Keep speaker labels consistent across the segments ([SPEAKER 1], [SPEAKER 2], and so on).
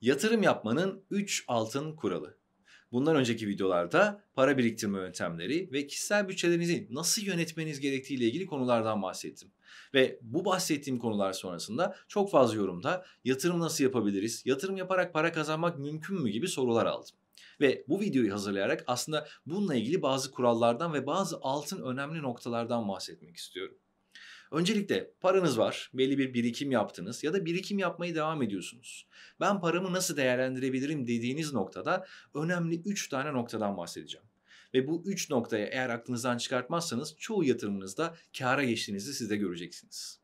[SPEAKER 1] Yatırım yapmanın 3 altın kuralı. Bundan önceki videolarda para biriktirme yöntemleri ve kişisel bütçelerinizi nasıl yönetmeniz gerektiği ile ilgili konulardan bahsettim. Ve bu bahsettiğim konular sonrasında çok fazla yorumda yatırım nasıl yapabiliriz, yatırım yaparak para kazanmak mümkün mü gibi sorular aldım. Ve bu videoyu hazırlayarak aslında bununla ilgili bazı kurallardan ve bazı altın önemli noktalardan bahsetmek istiyorum. Öncelikle paranız var, belli bir birikim yaptınız ya da birikim yapmayı devam ediyorsunuz. Ben paramı nasıl değerlendirebilirim dediğiniz noktada önemli 3 tane noktadan bahsedeceğim. Ve bu 3 noktaya eğer aklınızdan çıkartmazsanız çoğu yatırımınızda kâra geçtiğinizi siz de göreceksiniz.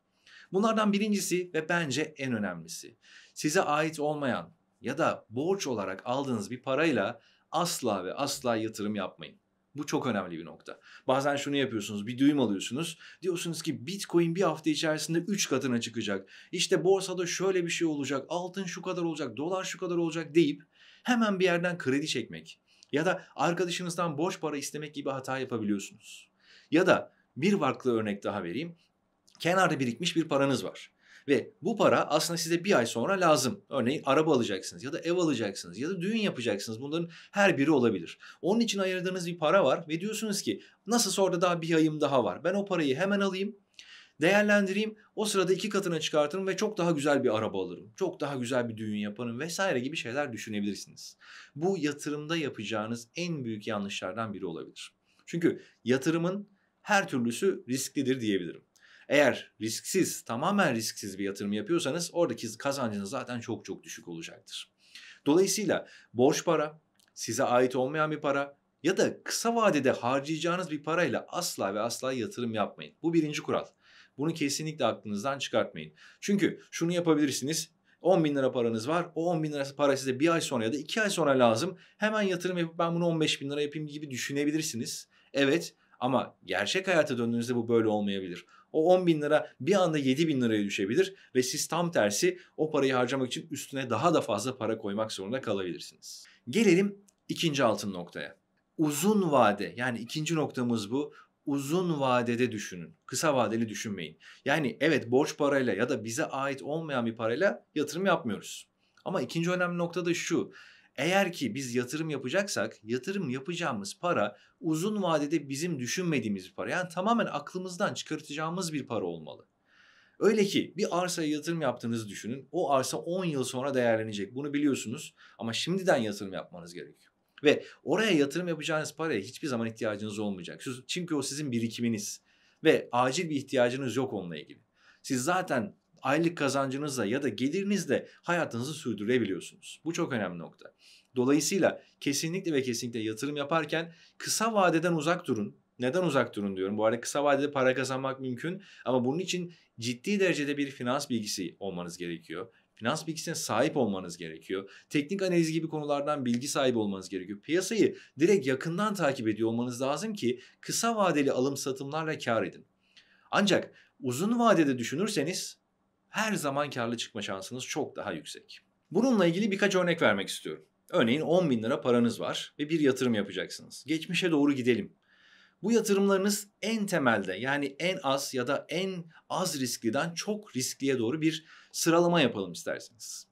[SPEAKER 1] Bunlardan birincisi ve bence en önemlisi. Size ait olmayan ya da borç olarak aldığınız bir parayla asla ve asla yatırım yapmayın. Bu çok önemli bir nokta. Bazen şunu yapıyorsunuz, bir duyum alıyorsunuz. Diyorsunuz ki Bitcoin bir hafta içerisinde 3 katına çıkacak. İşte borsada şöyle bir şey olacak, altın şu kadar olacak, dolar şu kadar olacak deyip hemen bir yerden kredi çekmek ya da arkadaşınızdan borç para istemek gibi hata yapabiliyorsunuz. Ya da bir farklı örnek daha vereyim. Kenarda birikmiş bir paranız var. Ve bu para aslında size bir ay sonra lazım. Örneğin araba alacaksınız ya da ev alacaksınız ya da düğün yapacaksınız. Bunların her biri olabilir. Onun için ayırdığınız bir para var ve diyorsunuz ki nasıl orada daha bir ayım daha var. Ben o parayı hemen alayım değerlendireyim. O sırada iki katına çıkartırım ve çok daha güzel bir araba alırım. Çok daha güzel bir düğün yaparım vesaire gibi şeyler düşünebilirsiniz. Bu yatırımda yapacağınız en büyük yanlışlardan biri olabilir. Çünkü yatırımın her türlüsü risklidir diyebilirim. Eğer risksiz, tamamen risksiz bir yatırım yapıyorsanız oradaki kazancınız zaten çok çok düşük olacaktır. Dolayısıyla borç para, size ait olmayan bir para ya da kısa vadede harcayacağınız bir parayla asla ve asla yatırım yapmayın. Bu birinci kural. Bunu kesinlikle aklınızdan çıkartmayın. Çünkü şunu yapabilirsiniz. 10 bin lira paranız var. O 10 bin lira para size bir ay sonra ya da iki ay sonra lazım. Hemen yatırım yapıp ben bunu 15 bin lira yapayım gibi düşünebilirsiniz. Evet ama gerçek hayata döndüğünüzde bu böyle olmayabilir. O 10 bin lira bir anda 7 bin liraya düşebilir ve siz tam tersi o parayı harcamak için üstüne daha da fazla para koymak zorunda kalabilirsiniz. Gelelim ikinci altın noktaya. Uzun vade yani ikinci noktamız bu uzun vadede düşünün. Kısa vadeli düşünmeyin. Yani evet borç parayla ya da bize ait olmayan bir parayla yatırım yapmıyoruz. Ama ikinci önemli nokta da şu. Eğer ki biz yatırım yapacaksak yatırım yapacağımız para uzun vadede bizim düşünmediğimiz bir para. Yani tamamen aklımızdan çıkartacağımız bir para olmalı. Öyle ki bir arsaya yatırım yaptığınızı düşünün. O arsa 10 yıl sonra değerlenecek. Bunu biliyorsunuz ama şimdiden yatırım yapmanız gerekiyor. Ve oraya yatırım yapacağınız paraya hiçbir zaman ihtiyacınız olmayacak. Çünkü o sizin birikiminiz ve acil bir ihtiyacınız yok onunla ilgili. Siz zaten aylık kazancınızla ya da gelirinizle hayatınızı sürdürebiliyorsunuz. Bu çok önemli nokta. Dolayısıyla kesinlikle ve kesinlikle yatırım yaparken kısa vadeden uzak durun. Neden uzak durun diyorum. Bu arada kısa vadede para kazanmak mümkün ama bunun için ciddi derecede bir finans bilgisi olmanız gerekiyor. Finans bilgisine sahip olmanız gerekiyor. Teknik analiz gibi konulardan bilgi sahibi olmanız gerekiyor. Piyasayı direkt yakından takip ediyor olmanız lazım ki kısa vadeli alım satımlarla kar edin. Ancak uzun vadede düşünürseniz her zaman karlı çıkma şansınız çok daha yüksek. Bununla ilgili birkaç örnek vermek istiyorum. Örneğin 10 bin lira paranız var ve bir yatırım yapacaksınız. Geçmişe doğru gidelim. Bu yatırımlarınız en temelde yani en az ya da en az riskliden çok riskliye doğru bir sıralama yapalım isterseniz.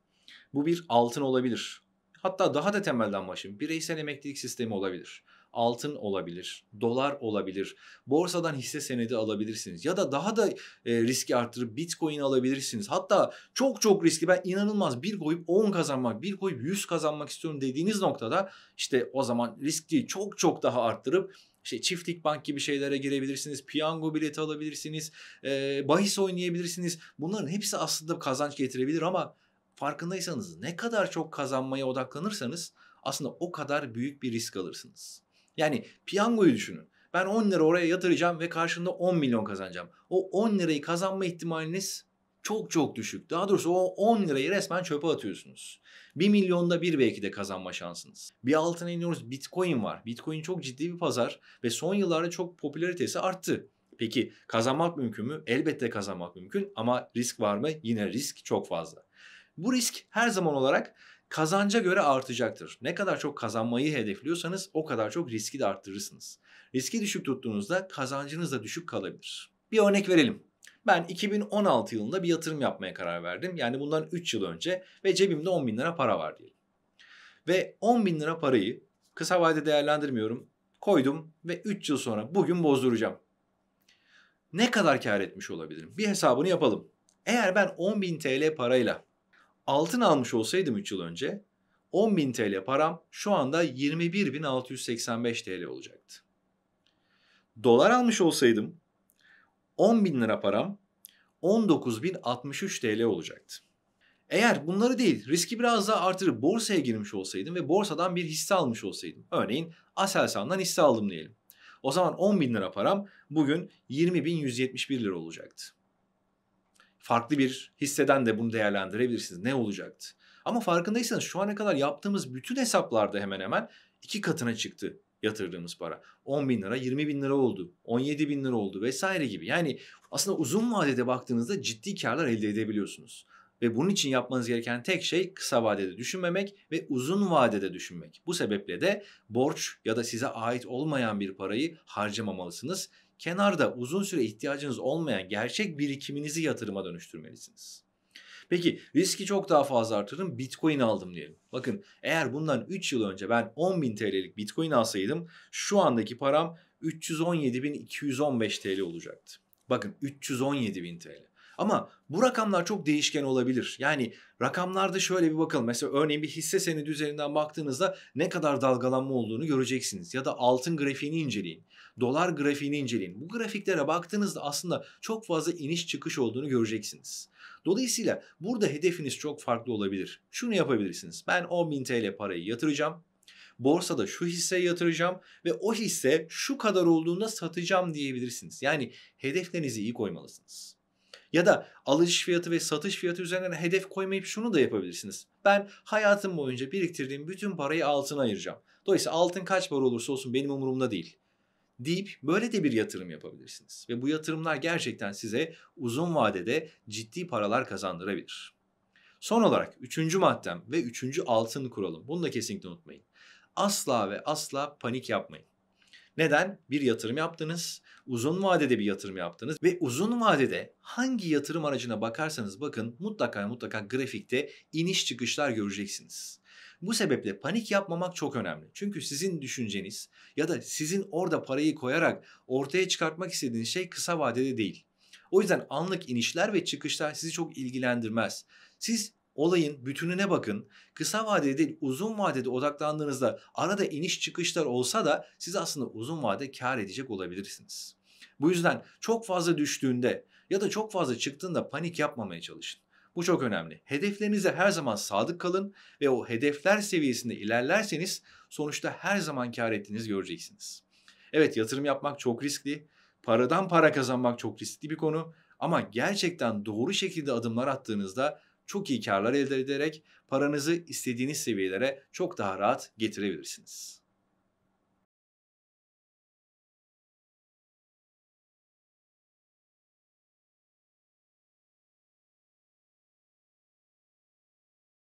[SPEAKER 1] Bu bir altın olabilir. Hatta daha da temelden başlayayım. Bireysel emeklilik sistemi olabilir altın olabilir, dolar olabilir. Borsadan hisse senedi alabilirsiniz ya da daha da e, riski arttırıp Bitcoin alabilirsiniz. Hatta çok çok riskli ben inanılmaz bir koyup 10 kazanmak, bir koyup 100 kazanmak istiyorum dediğiniz noktada işte o zaman riski çok çok daha arttırıp işte çiftlik bank gibi şeylere girebilirsiniz. Piyango bileti alabilirsiniz. E, bahis oynayabilirsiniz. Bunların hepsi aslında kazanç getirebilir ama farkındaysanız ne kadar çok kazanmaya odaklanırsanız aslında o kadar büyük bir risk alırsınız. Yani piyangoyu düşünün. Ben 10 lira oraya yatıracağım ve karşında 10 milyon kazanacağım. O 10 lirayı kazanma ihtimaliniz çok çok düşük. Daha doğrusu o 10 lirayı resmen çöpe atıyorsunuz. 1 milyonda bir belki de kazanma şansınız. Bir altına iniyoruz Bitcoin var. Bitcoin çok ciddi bir pazar ve son yıllarda çok popülaritesi arttı. Peki kazanmak mümkün mü? Elbette kazanmak mümkün ama risk var mı? Yine risk çok fazla. Bu risk her zaman olarak kazanca göre artacaktır. Ne kadar çok kazanmayı hedefliyorsanız o kadar çok riski de arttırırsınız. Riski düşük tuttuğunuzda kazancınız da düşük kalabilir. Bir örnek verelim. Ben 2016 yılında bir yatırım yapmaya karar verdim. Yani bundan 3 yıl önce ve cebimde 10 bin lira para var diyelim. Ve 10 bin lira parayı kısa vadede değerlendirmiyorum. Koydum ve 3 yıl sonra bugün bozduracağım. Ne kadar kar etmiş olabilirim? Bir hesabını yapalım. Eğer ben 10.000 TL parayla altın almış olsaydım 3 yıl önce 10.000 TL param şu anda 21.685 TL olacaktı. Dolar almış olsaydım 10.000 lira param 19.063 TL olacaktı. Eğer bunları değil riski biraz daha artırıp borsaya girmiş olsaydım ve borsadan bir hisse almış olsaydım. Örneğin Aselsan'dan hisse aldım diyelim. O zaman 10.000 lira param bugün 20.171 lira olacaktı farklı bir hisseden de bunu değerlendirebilirsiniz. Ne olacaktı? Ama farkındaysanız şu ana kadar yaptığımız bütün hesaplarda hemen hemen iki katına çıktı yatırdığımız para. 10 bin lira, 20 bin lira oldu, 17 bin lira oldu vesaire gibi. Yani aslında uzun vadede baktığınızda ciddi karlar elde edebiliyorsunuz. Ve bunun için yapmanız gereken tek şey kısa vadede düşünmemek ve uzun vadede düşünmek. Bu sebeple de borç ya da size ait olmayan bir parayı harcamamalısınız. Kenarda uzun süre ihtiyacınız olmayan gerçek birikiminizi yatırıma dönüştürmelisiniz. Peki riski çok daha fazla artırın bitcoin aldım diyelim. Bakın eğer bundan 3 yıl önce ben 10.000 TL'lik bitcoin alsaydım şu andaki param 317.215 TL olacaktı. Bakın 317.000 TL. Ama bu rakamlar çok değişken olabilir. Yani rakamlarda şöyle bir bakalım. Mesela örneğin bir hisse senedi üzerinden baktığınızda ne kadar dalgalanma olduğunu göreceksiniz. Ya da altın grafiğini inceleyin. Dolar grafiğini inceleyin. Bu grafiklere baktığınızda aslında çok fazla iniş çıkış olduğunu göreceksiniz. Dolayısıyla burada hedefiniz çok farklı olabilir. Şunu yapabilirsiniz. Ben 10.000 TL parayı yatıracağım borsada şu hisseye yatıracağım ve o hisse şu kadar olduğunda satacağım diyebilirsiniz. Yani hedeflerinizi iyi koymalısınız. Ya da alış fiyatı ve satış fiyatı üzerinden hedef koymayıp şunu da yapabilirsiniz. Ben hayatım boyunca biriktirdiğim bütün parayı altına ayıracağım. Dolayısıyla altın kaç para olursa olsun benim umurumda değil deyip böyle de bir yatırım yapabilirsiniz. Ve bu yatırımlar gerçekten size uzun vadede ciddi paralar kazandırabilir. Son olarak üçüncü maddem ve üçüncü altın kuralım. Bunu da kesinlikle unutmayın. Asla ve asla panik yapmayın. Neden? Bir yatırım yaptınız, uzun vadede bir yatırım yaptınız ve uzun vadede hangi yatırım aracına bakarsanız bakın mutlaka mutlaka grafikte iniş çıkışlar göreceksiniz. Bu sebeple panik yapmamak çok önemli. Çünkü sizin düşünceniz ya da sizin orada parayı koyarak ortaya çıkartmak istediğiniz şey kısa vadede değil. O yüzden anlık inişler ve çıkışlar sizi çok ilgilendirmez. Siz olayın bütününe bakın. Kısa vadede değil uzun vadede odaklandığınızda arada iniş çıkışlar olsa da siz aslında uzun vade kar edecek olabilirsiniz. Bu yüzden çok fazla düştüğünde ya da çok fazla çıktığında panik yapmamaya çalışın. Bu çok önemli. Hedeflerinize her zaman sadık kalın ve o hedefler seviyesinde ilerlerseniz sonuçta her zaman kar ettiğinizi göreceksiniz. Evet yatırım yapmak çok riskli. Paradan para kazanmak çok riskli bir konu ama gerçekten doğru şekilde adımlar attığınızda çok iyi karlar elde ederek paranızı istediğiniz seviyelere çok daha rahat getirebilirsiniz.